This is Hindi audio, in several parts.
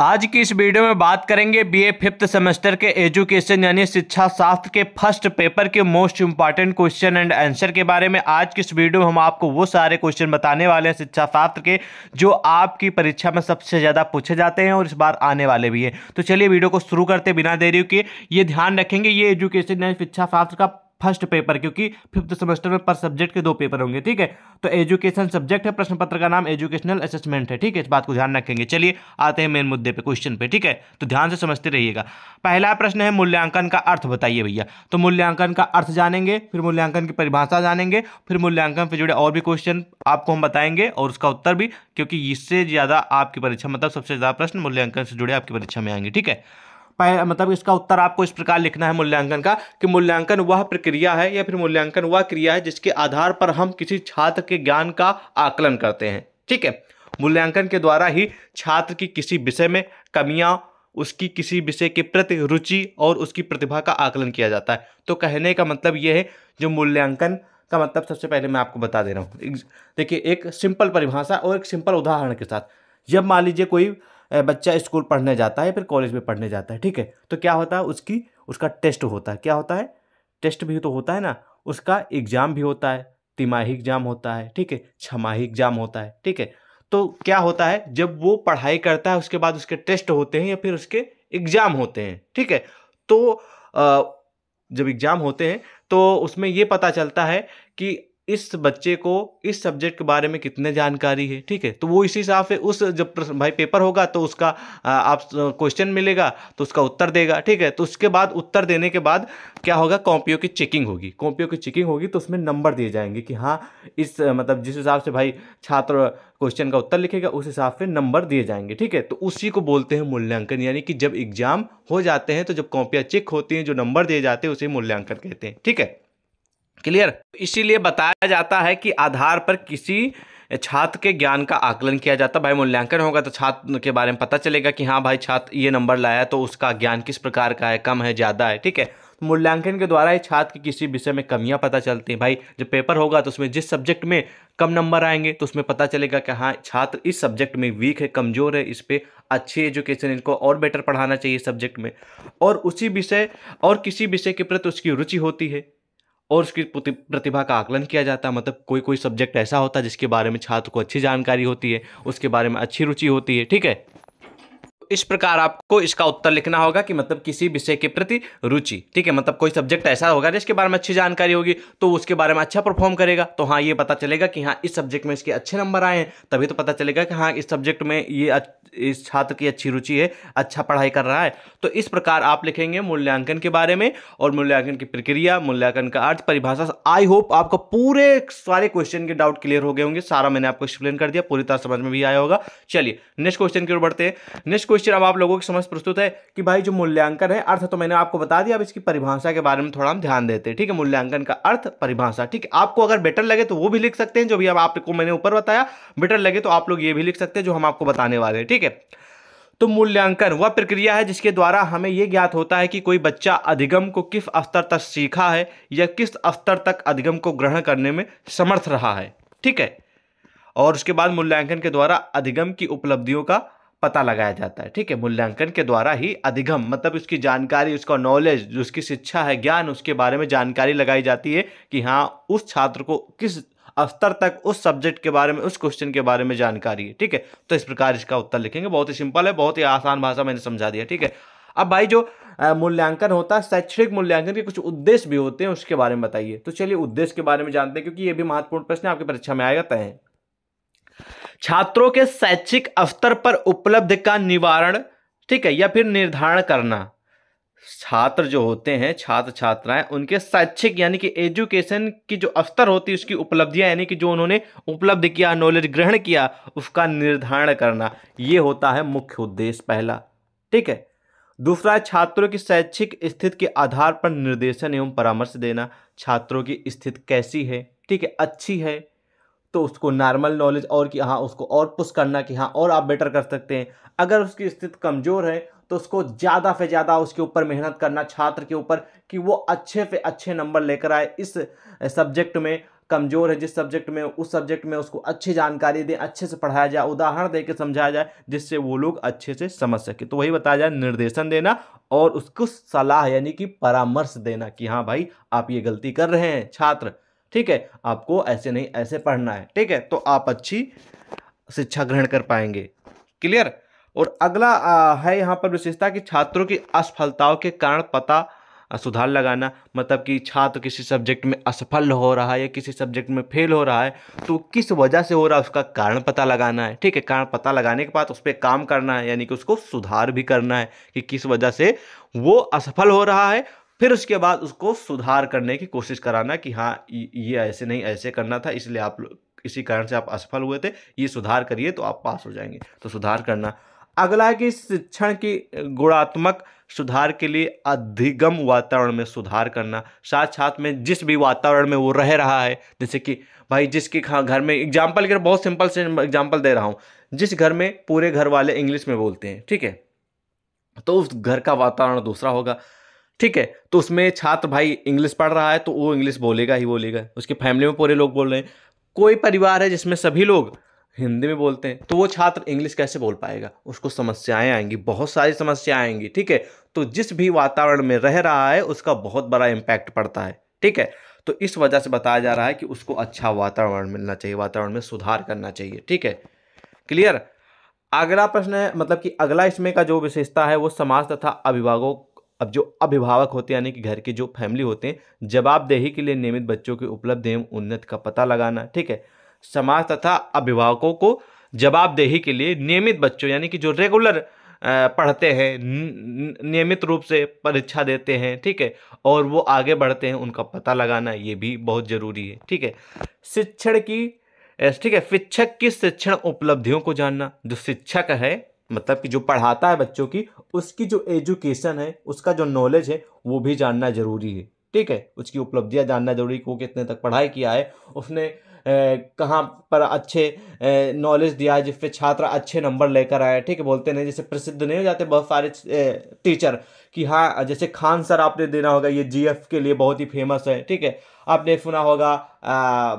आज की इस वीडियो में बात करेंगे बीए फिफ्थ सेमेस्टर के एजुकेशन यानी शिक्षा शास्त्र के फर्स्ट पेपर के most important question and answer के बारे में आज की इस वीडियो में हम आपको वो सारे क्वेश्चन बताने वाले हैं शिक्षा शास्त्र के जो आपकी परीक्षा में सबसे ज़्यादा पूछे जाते हैं और इस बार आने वाले भी हैं तो चलिए वीडियो को शुरू करते बिना देरी के ये ध्यान रखेंगे ये एजुकेशन यानी शिक्षा शास्त्र का फर्स्ट पेपर क्योंकि फिफ्थ सेमेस्टर में पर सब्जेक्ट के दो पेपर होंगे ठीक है तो एजुकेशन सब्जेक्ट है प्रश्न पत्र का नाम एजुकेशनल असेसमेंट है ठीक है इस बात को ध्यान रखेंगे चलिए आते हैं मेन मुद्दे पे क्वेश्चन पे ठीक है तो ध्यान से समझते रहिएगा पहला प्रश्न है मूल्यांकन का अर्थ बताइए भैया तो मूल्यांकन का अर्थ जानेंगे फिर मूल्यांकन की परिभाषा जानेंगे फिर मूल्यांकन से जुड़े और भी क्वेश्चन आपको हम बताएंगे और उसका उत्तर भी क्योंकि इससे ज़्यादा आपकी परीक्षा मतलब सबसे ज़्यादा प्रश्न मूल्यांकन से जुड़े आपकी परीक्षा में आएंगे ठीक है मतलब इसका उत्तर आपको इस प्रकार लिखना है मूल्यांकन का कि मूल्यांकन वह प्रक्रिया है या फिर मूल्यांकन वह क्रिया है जिसके आधार पर हम किसी छात्र के ज्ञान का आकलन करते हैं ठीक है मूल्यांकन के द्वारा ही छात्र की किसी विषय में कमियां उसकी किसी विषय के प्रति रुचि और उसकी प्रतिभा का आकलन किया जाता है तो कहने का मतलब यह है जो मूल्यांकन का मतलब सबसे पहले मैं आपको बता दे रहा हूँ देखिए एक सिंपल परिभाषा और एक सिंपल उदाहरण के साथ जब मान लीजिए कोई बच्चा स्कूल पढ़ने जाता है फिर कॉलेज में पढ़ने जाता है ठीक है तो क्या होता है उसकी उसका टेस्ट होता है क्या होता है टेस्ट भी तो होता है ना उसका एग्ज़ाम भी होता है तिमाही एग्ज़ाम होता है ठीक है छमाही एग्ज़ाम होता है ठीक है तो क्या होता है जब वो पढ़ाई करता है उसके बाद उसके टेस्ट होते हैं या फिर उसके एग्ज़ाम होते हैं ठीक है तो जब एग्ज़ाम होते हैं तो उसमें ये पता चलता है कि इस बच्चे को इस सब्जेक्ट के बारे में कितने जानकारी है ठीक है तो वो इसी हिसाब से उस जब भाई पेपर होगा तो उसका आप क्वेश्चन मिलेगा तो उसका उत्तर देगा ठीक है तो उसके बाद उत्तर देने के बाद क्या होगा कॉपियों की चेकिंग होगी कॉपियों की चेकिंग होगी तो उसमें नंबर दिए जाएंगे कि हाँ इस मतलब जिस हिसाब से भाई छात्र क्वेश्चन का उत्तर लिखेगा उस हिसाब से नंबर दिए जाएंगे ठीक है तो उसी को बोलते हैं मूल्यांकन यानी कि जब एग्जाम हो जाते हैं तो जब कॉपियाँ चेक होती हैं जो नंबर दिए जाते हैं उसे मूल्यांकन कहते हैं ठीक है क्लियर इसीलिए बताया जाता है कि आधार पर किसी छात्र के ज्ञान का आकलन किया जाता भाई मूल्यांकन होगा तो छात्र के बारे में पता चलेगा कि हाँ भाई छात्र ये नंबर लाया तो उसका ज्ञान किस प्रकार का है कम है ज़्यादा है ठीक है मूल्यांकन के द्वारा ही छात्र की किसी विषय में कमियां पता चलती हैं भाई जब पेपर होगा तो उसमें जिस सब्जेक्ट में कम नंबर आएंगे तो उसमें पता चलेगा कि हाँ छात्र इस सब्जेक्ट में वीक है कमज़ोर है इस पर अच्छी एजुकेशन इनको और बेटर पढ़ाना चाहिए सब्जेक्ट में और उसी विषय और किसी विषय के प्रति उसकी रुचि होती है और उसकी प्रतिभा का आकलन किया जाता है मतलब कोई कोई सब्जेक्ट ऐसा होता है जिसके बारे में छात्र को अच्छी जानकारी होती है उसके बारे में अच्छी रुचि होती है ठीक है इस प्रकार आपको इसका उत्तर लिखना होगा कि मतलब किसी विषय के प्रति रुचि ठीक है मतलब कोई सब्जेक्ट ऐसा होगा जिसके बारे में अच्छी जानकारी होगी तो उसके बारे में अच्छा परफॉर्म करेगा तो हाँ ये पता चलेगा कि हाँ इस सब्जेक्ट में इसके अच्छे नंबर आए हैं तभी तो पता चलेगा कि हाँ इस सब्जेक्ट में ये इस छात्र की अच्छी रुचि है अच्छा पढ़ाई कर रहा है तो इस प्रकार आप लिखेंगे मूल्यांकन के बारे में और मूल्यांकन की प्रक्रिया मूल्यांकन का अर्थ परिभाषा आई होप आपको पूरे सारे क्वेश्चन के डाउट क्लियर हो गए होंगे सारा मैंने आपको एक्सप्लेन कर दिया पूरी तरह समझ में भी आया होगा चलिए नेक्स्ट क्वेश्चन की ओर बढ़ते हैं नेक्स्ट क्वेश्चन क्वेश्चन अब आप लोगों के समझ प्रस्तुत है कि भाई जो मूल्यांकन है अर्थ तो मैंने आपको बता दिया अब इसकी परिभाषा के बारे में थोड़ा हम ध्यान देते हैं ठीक है मूल्यांकन का अर्थ परिभाषा ठीक है आपको अगर बेटर लगे तो वो भी लिख सकते हैं जो भी अब आपको मैंने ऊपर बताया बेटर लगे तो आप लोग ये भी लिख सकते हैं जो हम आपको बताने वाले हैं ठीक है तो मूल्यांकन वह प्रक्रिया है जिसके द्वारा हमें यह ज्ञात होता है कि कोई बच्चा अधिगम को किस स्तर तक सीखा है या किस स्तर तक अधिगम को ग्रहण करने में समर्थ रहा है ठीक है और उसके बाद मूल्यांकन के द्वारा अधिगम की उपलब्धियों का पता लगाया जाता है ठीक है मूल्यांकन के द्वारा ही अधिगम मतलब उसकी जानकारी उसका नॉलेज उसकी शिक्षा है ज्ञान उसके बारे में जानकारी लगाई जाती है कि हाँ उस छात्र को किस स्तर तक उस सब्जेक्ट के बारे में उस क्वेश्चन के बारे में जानकारी है ठीक है तो इस प्रकार इसका उत्तर लिखेंगे बहुत ही सिंपल है बहुत ही आसान भाषा मैंने समझा दिया ठीक है अब भाई जो मूल्यांकन होता है शैक्षणिक मूल्यांकन के कुछ उद्देश्य भी होते हैं उसके बारे में बताइए तो चलिए उद्देश्य के बारे में जानते हैं क्योंकि ये भी महत्वपूर्ण प्रश्न आपकी परीक्षा में आएगा तय छात्रों के शैक्षिक अवसर पर उपलब्ध का निवारण ठीक है या फिर निर्धारण करना छात्र जो होते हैं छात्र छात्राएं उनके शैक्षिक यानी कि एजुकेशन की जो अवसर होती है उसकी उपलब्धियां यानी कि जो उन्होंने उपलब्ध किया नॉलेज ग्रहण किया उसका निर्धारण करना ये होता है मुख्य उद्देश्य पहला ठीक है दूसरा है छात्रों की शैक्षिक स्थिति के आधार पर निर्देशन एवं परामर्श देना छात्रों की स्थिति कैसी है ठीक है अच्छी है तो उसको नॉर्मल नॉलेज और कि हाँ उसको और पुश करना कि हाँ और आप बेटर कर सकते हैं अगर उसकी स्थिति कमज़ोर है तो उसको ज़्यादा से ज़्यादा उसके ऊपर मेहनत करना छात्र के ऊपर कि वो अच्छे से अच्छे नंबर लेकर आए इस सब्जेक्ट में कमज़ोर है जिस सब्जेक्ट में उस सब्जेक्ट में उसको अच्छी जानकारी दें अच्छे से पढ़ाया जाए उदाहरण दे के समझाया जाए जिससे वो लोग अच्छे से समझ सके तो वही बताया जाए निर्देशन देना और उसको सलाह यानी कि परामर्श देना कि हाँ भाई आप ये गलती कर रहे हैं छात्र ठीक है आपको ऐसे नहीं ऐसे पढ़ना है ठीक है तो आप अच्छी शिक्षा ग्रहण कर पाएंगे क्लियर और अगला आ, है यहाँ पर विशेषता कि छात्रों की असफलताओं के कारण पता सुधार लगाना मतलब कि छात्र किसी सब्जेक्ट में असफल हो रहा है या किसी सब्जेक्ट में फेल हो रहा है तो किस वजह से हो रहा है उसका कारण पता लगाना है ठीक है कारण पता लगाने के बाद उस पर काम करना है यानी कि उसको सुधार भी करना है कि किस वजह से वो असफल हो रहा है फिर उसके बाद उसको सुधार करने की कोशिश कराना कि हाँ ये ऐसे नहीं ऐसे करना था इसलिए आप इसी कारण से आप असफल हुए थे ये सुधार करिए तो आप पास हो जाएंगे तो सुधार करना अगला है कि शिक्षण की गुणात्मक सुधार के लिए अधिगम वातावरण में सुधार करना साथ साथ में जिस भी वातावरण में वो रह रहा है जैसे कि भाई जिसके घर में एग्जाम्पल के बहुत सिंपल से एग्जाम्पल दे रहा हूँ जिस घर में पूरे घर वाले इंग्लिश में बोलते हैं ठीक है तो उस घर का वातावरण दूसरा होगा ठीक है तो उसमें छात्र भाई इंग्लिश पढ़ रहा है तो वो इंग्लिश बोलेगा ही बोलेगा उसकी फैमिली में पूरे लोग बोल रहे हैं कोई परिवार है जिसमें सभी लोग हिंदी में बोलते हैं तो वो छात्र इंग्लिश कैसे बोल पाएगा उसको समस्याएं आएंगी बहुत सारी समस्याएं आएंगी ठीक है तो जिस भी वातावरण में रह रहा है उसका बहुत बड़ा इम्पैक्ट पड़ता है ठीक है तो इस वजह से बताया जा रहा है कि उसको अच्छा वातावरण मिलना चाहिए वातावरण में सुधार करना चाहिए ठीक है क्लियर अगला प्रश्न है मतलब कि अगला इसमें का जो विशेषता है वो समाज तथा अभिभावकों अब जो अभिभावक होते हैं यानी कि घर के जो फैमिली होते हैं जवाबदेही के लिए नियमित बच्चों की उपलब्ध एवं उन्नत का पता लगाना ठीक है समाज तथा अभिभावकों को जवाबदेही के लिए नियमित बच्चों यानी कि जो रेगुलर पढ़ते हैं नियमित रूप से परीक्षा देते हैं ठीक है और वो आगे बढ़ते हैं उनका पता लगाना ये भी बहुत ज़रूरी है ठीक है शिक्षण की ठीक है शिक्षक की शिक्षण उपलब्धियों को जानना जो शिक्षक है मतलब कि जो पढ़ाता है बच्चों की उसकी जो एजुकेशन है उसका जो नॉलेज है वो भी जानना ज़रूरी है ठीक है उसकी उपलब्धियाँ जानना जरूरी कि वो कितने तक पढ़ाई किया है उसने कहाँ पर अच्छे नॉलेज दिया है जिससे छात्र अच्छे नंबर लेकर आए ठीक है बोलते नहीं जैसे प्रसिद्ध नहीं हो जाते बहुत सारे टीचर कि हाँ जैसे खान सर आपने देना होगा ये जीएफ के लिए बहुत ही फेमस है ठीक है आपने सुना होगा आ,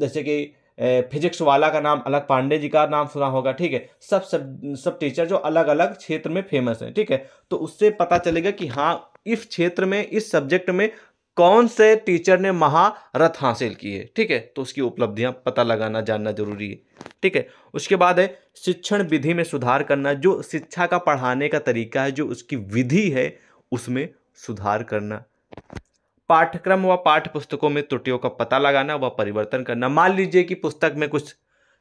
जैसे कि फिजिक्स वाला का नाम अलग पांडे जी का नाम सुना होगा ठीक है सब सब सब टीचर जो अलग अलग क्षेत्र में फेमस हैं ठीक है तो उससे पता चलेगा कि हाँ इस क्षेत्र में इस सब्जेक्ट में कौन से टीचर ने महारथ हासिल किए ठीक है तो उसकी उपलब्धियां पता लगाना जानना जरूरी है ठीक है उसके बाद है शिक्षण विधि में सुधार करना जो शिक्षा का पढ़ाने का तरीका है जो उसकी विधि है उसमें सुधार करना पाठ्यक्रम व पाठ्य पुस्तकों में त्रुटियों का पता लगाना व परिवर्तन करना मान लीजिए कि पुस्तक में कुछ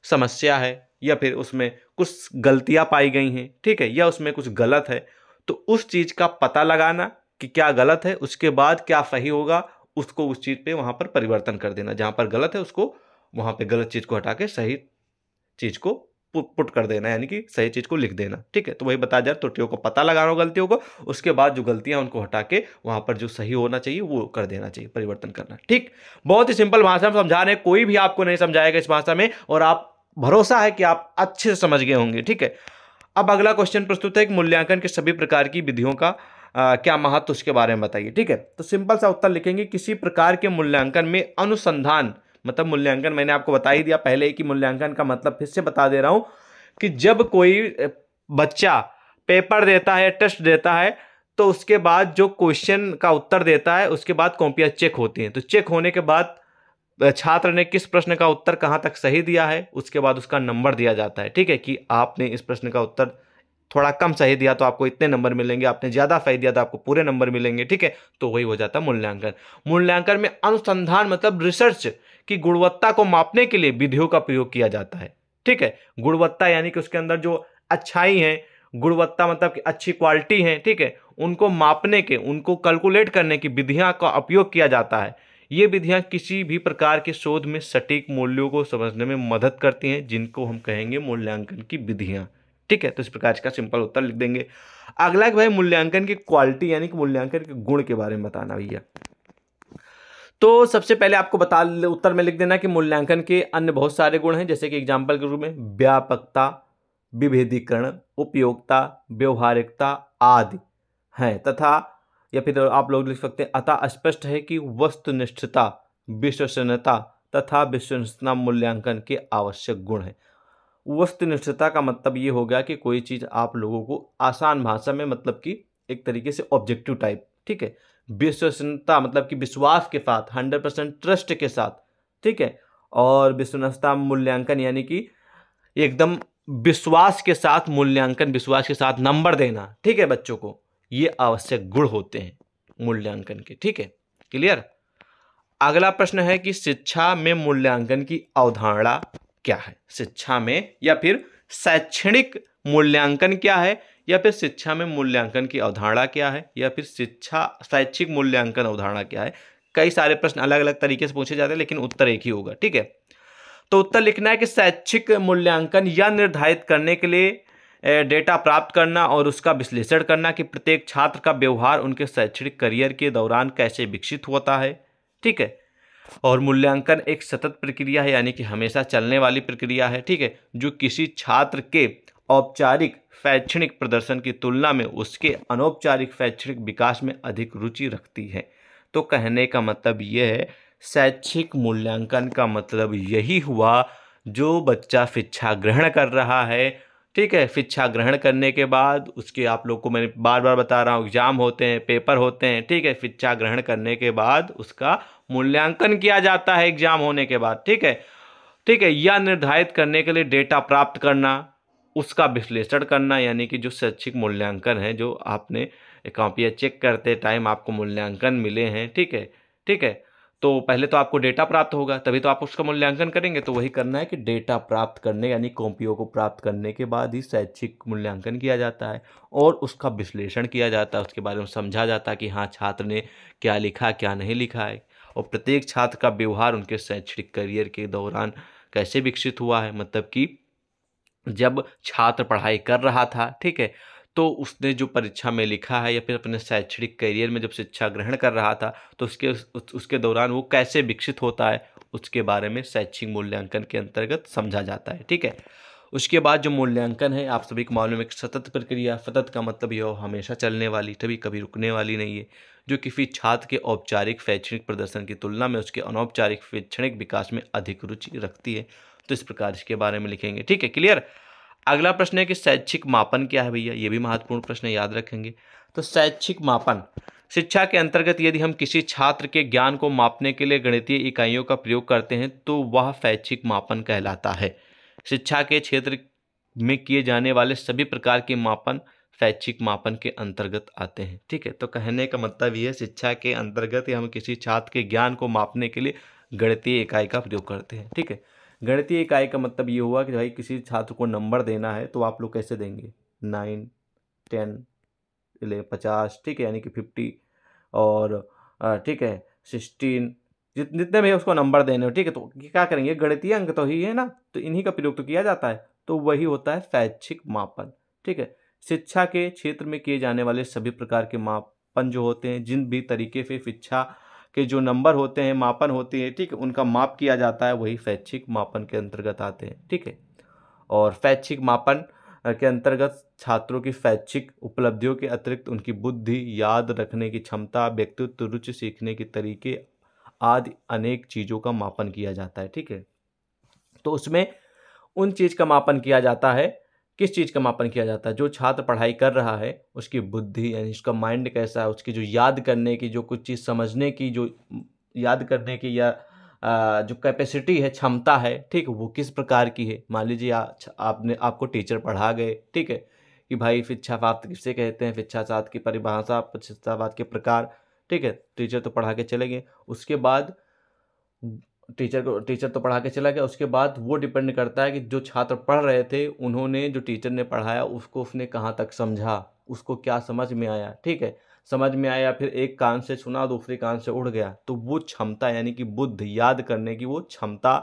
समस्या है या फिर उसमें कुछ गलतियाँ पाई गई हैं ठीक है या उसमें कुछ गलत है तो उस चीज़ का पता लगाना कि क्या गलत है उसके बाद क्या सही होगा उसको उस चीज़ पे वहाँ पर परिवर्तन कर देना जहाँ पर गलत है उसको वहाँ पे गलत चीज़ को हटा के सही चीज़ को पुट कर देना यानी कि सही चीज़ को लिख देना ठीक है तो वही बता जाए त्रुटियों को पता लगा रहा गलतियों को उसके बाद जो गलतियाँ उनको हटा के वहाँ पर जो सही होना चाहिए वो कर देना चाहिए परिवर्तन करना ठीक बहुत ही सिंपल भाषा में समझा रहे कोई भी आपको नहीं समझाएगा इस भाषा में और आप भरोसा है कि आप अच्छे से समझ गए होंगे ठीक है अब अगला क्वेश्चन प्रस्तुत है कि मूल्यांकन के सभी प्रकार की विधियों का आ, क्या महत्व उसके बारे में बताइए ठीक है तो सिंपल सा उत्तर लिखेंगे किसी प्रकार के मूल्यांकन में अनुसंधान मतलब मूल्यांकन मैंने आपको बता ही दिया पहले कि मूल्यांकन का मतलब फिर से बता दे रहा हूँ कि जब कोई बच्चा पेपर देता है टेस्ट देता है तो उसके बाद जो क्वेश्चन का उत्तर देता है उसके बाद कॉपियाँ चेक होती हैं तो चेक होने के बाद छात्र ने किस प्रश्न का उत्तर कहाँ तक सही दिया है उसके बाद उसका नंबर दिया जाता है ठीक है कि आपने इस प्रश्न का उत्तर थोड़ा कम सही दिया तो आपको इतने नंबर मिलेंगे आपने ज़्यादा सही दिया तो आपको पूरे नंबर मिलेंगे ठीक है तो वही हो जाता है मूल्यांकन मूल्यांकन में अनुसंधान मतलब रिसर्च कि गुणवत्ता को मापने के लिए विधियों का प्रयोग किया जाता है ठीक है गुणवत्ता यानी कि उसके अंदर जो अच्छाई है गुणवत्ता मतलब कि अच्छी क्वालिटी है ठीक है उनको मापने के उनको कैलकुलेट करने की विधियाँ का उपयोग किया जाता है ये विधियाँ किसी भी प्रकार के शोध में सटीक मूल्यों को समझने में मदद करती हैं जिनको हम कहेंगे मूल्यांकन की विधियाँ ठीक है तो इस प्रकार का सिंपल उत्तर लिख देंगे अगला भाई मूल्यांकन की क्वालिटी यानी कि मूल्यांकन के गुण के बारे में बताना भैया तो सबसे पहले आपको बता उत्तर में लिख देना कि मूल्यांकन के अन्य बहुत सारे गुण हैं जैसे कि एग्जाम्पल के रूप में व्यापकता विभेदीकरण उपयोगता व्यवहारिकता आदि हैं तथा या फिर आप लोग लिख सकते हैं अतः स्पष्ट है कि वस्तुनिष्ठता विश्वसनीयता तथा विश्वसनीयता मूल्यांकन के आवश्यक गुण हैं वस्तुनिष्ठता का मतलब ये हो गया कि कोई चीज़ आप लोगों को आसान भाषा में मतलब कि एक तरीके से ऑब्जेक्टिव टाइप ठीक है विश्वसनीयता मतलब कि विश्वास के साथ हंड्रेड परसेंट ट्रस्ट के साथ ठीक है और विश्वसनीयता मूल्यांकन यानी कि एकदम विश्वास के साथ मूल्यांकन विश्वास के साथ नंबर देना ठीक है बच्चों को ये आवश्यक गुण होते हैं मूल्यांकन के ठीक है क्लियर अगला प्रश्न है कि शिक्षा में मूल्यांकन की अवधारणा क्या है शिक्षा में या फिर शैक्षणिक मूल्यांकन क्या है या फिर शिक्षा में मूल्यांकन की अवधारणा क्या है या फिर शिक्षा शैक्षिक मूल्यांकन अवधारणा क्या है कई सारे प्रश्न अलग अलग तरीके से पूछे जाते हैं लेकिन उत्तर एक ही होगा ठीक है तो उत्तर लिखना है कि शैक्षिक मूल्यांकन या निर्धारित करने के लिए डेटा प्राप्त करना और उसका विश्लेषण करना कि प्रत्येक छात्र का व्यवहार उनके शैक्षणिक करियर के दौरान कैसे विकसित होता है ठीक है और मूल्यांकन एक सतत प्रक्रिया है यानी कि हमेशा चलने वाली प्रक्रिया है ठीक है जो किसी छात्र के औपचारिक शैक्षणिक प्रदर्शन की तुलना में उसके अनौपचारिक शैक्षणिक विकास में अधिक रुचि रखती है तो कहने का मतलब यह है शैक्षिक मूल्यांकन का मतलब यही हुआ जो बच्चा शिक्षा ग्रहण कर रहा है ठीक है शिक्षा ग्रहण करने के बाद उसके आप लोग को मैंने बार बार बता रहा हूँ एग्ज़ाम होते हैं पेपर होते हैं ठीक है शिक्षा ग्रहण करने के बाद उसका मूल्यांकन किया जाता है एग्ज़ाम होने के बाद ठीक है ठीक है या निर्धारित करने के लिए डेटा प्राप्त करना उसका विश्लेषण करना यानी कि जो शैक्षिक मूल्यांकन है जो आपने कॉपियाँ चेक करते टाइम आपको मूल्यांकन मिले हैं ठीक है ठीक है तो पहले तो आपको डेटा प्राप्त होगा तभी तो आप उसका मूल्यांकन करेंगे तो वही करना है कि डेटा प्राप्त करने यानी कॉपियों को प्राप्त करने के बाद ही शैक्षिक मूल्यांकन किया जाता है और उसका विश्लेषण किया जाता है उसके बारे में समझा जाता है कि हाँ छात्र ने क्या लिखा क्या नहीं लिखा है और प्रत्येक छात्र का व्यवहार उनके शैक्षणिक करियर के दौरान कैसे विकसित हुआ है मतलब कि जब छात्र पढ़ाई कर रहा था ठीक है तो उसने जो परीक्षा में लिखा है या फिर अपने शैक्षणिक करियर में जब शिक्षा ग्रहण कर रहा था तो उसके उस, उसके दौरान वो कैसे विकसित होता है उसके बारे में शैक्षिक मूल्यांकन के अंतर्गत समझा जाता है ठीक है उसके बाद जो मूल्यांकन है आप सभी को मालूम है कि सतत प्रक्रिया सतत का मतलब यह हमेशा चलने वाली कभी कभी रुकने वाली नहीं है जो किसी छात्र के औपचारिक शैक्षणिक प्रदर्शन की तुलना में उसके अनौपचारिक शैक्षणिक विकास में अधिक रुचि रखती है तो इस प्रकार इसके बारे में लिखेंगे ठीक है क्लियर अगला प्रश्न है कि शैक्षिक मापन क्या है भैया ये भी महत्वपूर्ण प्रश्न याद रखेंगे तो शैक्षिक मापन शिक्षा के अंतर्गत यदि हम किसी छात्र के ज्ञान को मापने के लिए गणितीय इकाइयों का प्रयोग करते हैं तो वह शैक्षिक मापन कहलाता है शिक्षा के क्षेत्र में किए जाने वाले सभी प्रकार के मापन शैक्षिक मापन के अंतर्गत आते हैं ठीक है तो कहने का मतलब यह है शिक्षा के अंतर्गत हम किसी छात्र के ज्ञान को मापने के लिए गणितीय इकाई का प्रयोग करते हैं ठीक है गणितीय इकाई का मतलब ये हुआ कि भाई किसी छात्र को नंबर देना है तो आप लोग कैसे देंगे नाइन टेन ले पचास ठीक है यानी कि फिफ्टी और ठीक है सिक्सटीन जितने जितने भी उसको नंबर देने हो ठीक है तो क्या करेंगे गणितीय अंक तो ही है ना तो इन्हीं का प्रयोग तो किया जाता है तो वही होता है शैक्षिक मापन ठीक है शिक्षा के क्षेत्र में किए जाने वाले सभी प्रकार के मापन जो होते हैं जिन भी तरीके से शिक्षा के जो नंबर होते हैं मापन होते हैं ठीक है उनका माप किया जाता है वही फैच्छिक मापन के अंतर्गत आते हैं ठीक है और शैक्षिक मापन के अंतर्गत छात्रों की फैच्छिक उपलब्धियों के अतिरिक्त उनकी बुद्धि याद रखने की क्षमता व्यक्तित्व रुचि सीखने के तरीके आदि अनेक चीज़ों का मापन किया जाता है ठीक है तो उसमें उन चीज़ का मापन किया जाता है किस चीज़ का मापन किया जाता है जो छात्र पढ़ाई कर रहा है उसकी बुद्धि यानी उसका माइंड कैसा है उसकी जो याद करने की जो कुछ चीज़ समझने की जो याद करने की या जो कैपेसिटी है क्षमता है ठीक वो किस प्रकार की है मान लीजिए आपने आपको टीचर पढ़ा गए ठीक है कि भाई प्राप्त किससे कहते हैं सात की परिभाषा शिक्षावाद के प्रकार ठीक है टीचर तो पढ़ा के चले गए उसके बाद टीचर को टीचर तो पढ़ा के चला गया उसके बाद वो डिपेंड करता है कि जो छात्र पढ़ रहे थे उन्होंने जो टीचर ने पढ़ाया उसको उसने कहाँ तक समझा उसको क्या समझ में आया ठीक है समझ में आया फिर एक कान से सुना दूसरे कान से उड़ गया तो वो क्षमता यानी कि बुद्ध याद करने की वो क्षमता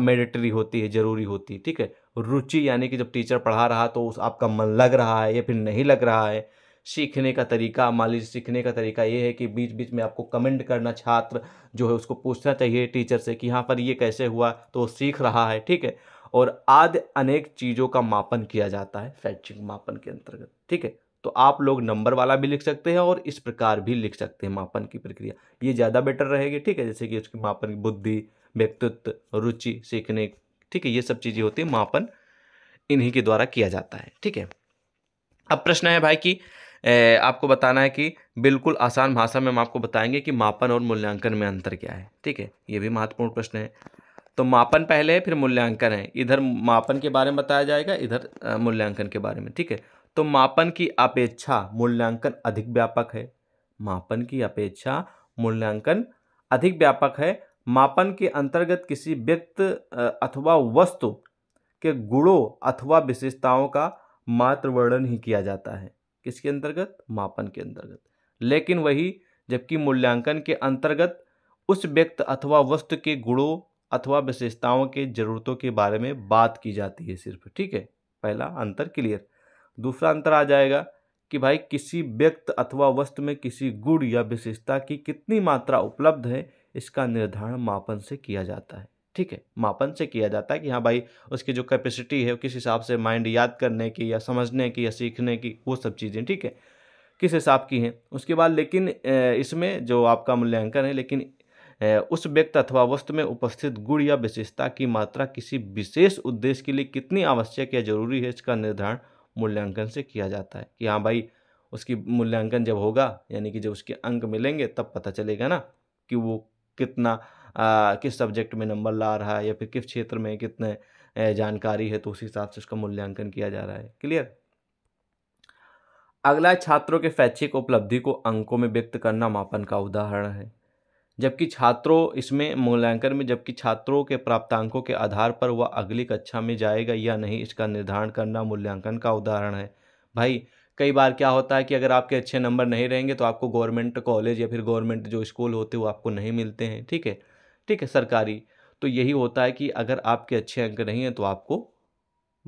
मेडिटरी होती है ज़रूरी होती है ठीक है रुचि यानी कि जब टीचर पढ़ा रहा तो उस आपका मन लग रहा है या फिर नहीं लग रहा है सीखने का तरीका मान लीजिए सीखने का तरीका ये है कि बीच बीच में आपको कमेंट करना छात्र जो है उसको पूछना चाहिए टीचर से कि यहाँ पर ये कैसे हुआ तो सीख रहा है ठीक है और आदि अनेक चीज़ों का मापन किया जाता है शैक्षिक मापन के अंतर्गत ठीक है तो आप लोग नंबर वाला भी लिख सकते हैं और इस प्रकार भी लिख सकते हैं मापन की प्रक्रिया ये ज़्यादा बेटर रहेगी ठीक है जैसे कि उसकी मापन की बुद्धि व्यक्तित्व रुचि सीखने ठीक है ये सब चीज़ें होती है मापन इन्हीं के द्वारा किया जाता है ठीक है अब प्रश्न है भाई कि आपको बताना है कि बिल्कुल आसान भाषा में हम आपको बताएंगे कि मापन और मूल्यांकन में अंतर क्या है ठीक है ये भी महत्वपूर्ण प्रश्न है तो मापन पहले है फिर मूल्यांकन है इधर मापन के बारे में बताया जाएगा इधर मूल्यांकन के बारे में ठीक है तो मापन की अपेक्षा मूल्यांकन अधिक व्यापक है मापन की अपेक्षा मूल्यांकन अधिक व्यापक है मापन के अंतर्गत किसी व्यक्त अथवा वस्तु के गुणों अथवा विशेषताओं का मात्र वर्णन ही किया जाता है किसके अंतर्गत मापन के अंतर्गत लेकिन वही जबकि मूल्यांकन के अंतर्गत उस व्यक्त अथवा वस्तु के गुणों अथवा विशेषताओं के जरूरतों के बारे में बात की जाती है सिर्फ ठीक है पहला अंतर क्लियर दूसरा अंतर आ जाएगा कि भाई किसी व्यक्त अथवा वस्तु में किसी गुण या विशेषता की कितनी मात्रा उपलब्ध है इसका निर्धारण मापन से किया जाता है ठीक है मापन से किया जाता है कि हाँ भाई उसकी जो कैपेसिटी है किस हिसाब से माइंड याद करने की या समझने की या सीखने की वो सब चीज़ें ठीक है किस हिसाब की हैं उसके बाद लेकिन इसमें जो आपका मूल्यांकन है लेकिन उस व्यक्त अथवा वस्तु में उपस्थित गुण या विशेषता की मात्रा किसी विशेष उद्देश्य के लिए कितनी आवश्यक या जरूरी है इसका निर्धारण मूल्यांकन से किया जाता है कि हाँ भाई उसकी मूल्यांकन जब होगा यानी कि जब उसके अंक मिलेंगे तब पता चलेगा ना कि वो कितना आ, किस सब्जेक्ट में नंबर ला रहा है या फिर किस क्षेत्र में कितने जानकारी है तो उस हिसाब से उसका मूल्यांकन किया जा रहा है क्लियर अगला छात्रों के शैक्षिक उपलब्धि को अंकों में व्यक्त करना मापन का उदाहरण है जबकि छात्रों इसमें मूल्यांकन में जबकि छात्रों के प्राप्तांकों के आधार पर वह अगली कक्षा में जाएगा या नहीं इसका निर्धारण करना मूल्यांकन का उदाहरण है भाई कई बार क्या होता है कि अगर आपके अच्छे नंबर नहीं रहेंगे तो आपको गवर्नमेंट कॉलेज या फिर गवर्नमेंट जो स्कूल होते वो आपको नहीं मिलते हैं ठीक है ठीक है सरकारी तो यही होता है कि अगर आपके अच्छे अंक नहीं हैं तो आपको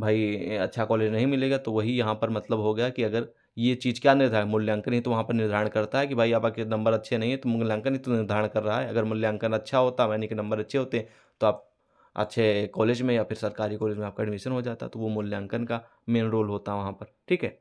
भाई अच्छा कॉलेज नहीं मिलेगा तो वही यहाँ पर मतलब हो गया कि अगर ये चीज़ क्या निर्धारण मूल्यांकन ही तो वहाँ पर निर्धारण करता है कि भाई आपके नंबर अच्छे नहीं है तो मूल्यांकन ही तो निर्धारण कर रहा है अगर मूल्यांकन अच्छा होता यानी कि नंबर अच्छे होते तो आप अच्छे कॉलेज में या फिर सरकारी कॉलेज में आपका एडमिशन हो जाता तो वो मूल्यांकन का मेन रोल होता है वहाँ पर ठीक है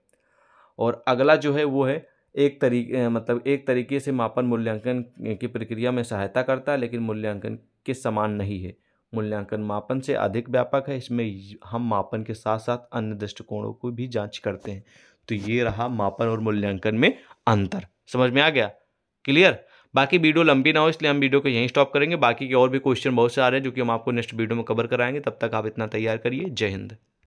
और अगला जो है वो है एक तरीके मतलब एक तरीके से मापन मूल्यांकन की प्रक्रिया में सहायता करता है लेकिन मूल्यांकन के समान नहीं है मूल्यांकन मापन से अधिक व्यापक है इसमें हम मापन के साथ साथ अन्य दृष्टिकोणों को भी जांच करते हैं तो ये रहा मापन और मूल्यांकन में अंतर समझ में आ गया क्लियर बाकी वीडियो लंबी ना हो इसलिए हम वीडियो को यहीं स्टॉप करेंगे बाकी के और भी क्वेश्चन बहुत से आ रहे हैं जो कि हम आपको नेक्स्ट वीडियो में कवर कराएंगे तब तक आप इतना तैयार करिए जय हिंद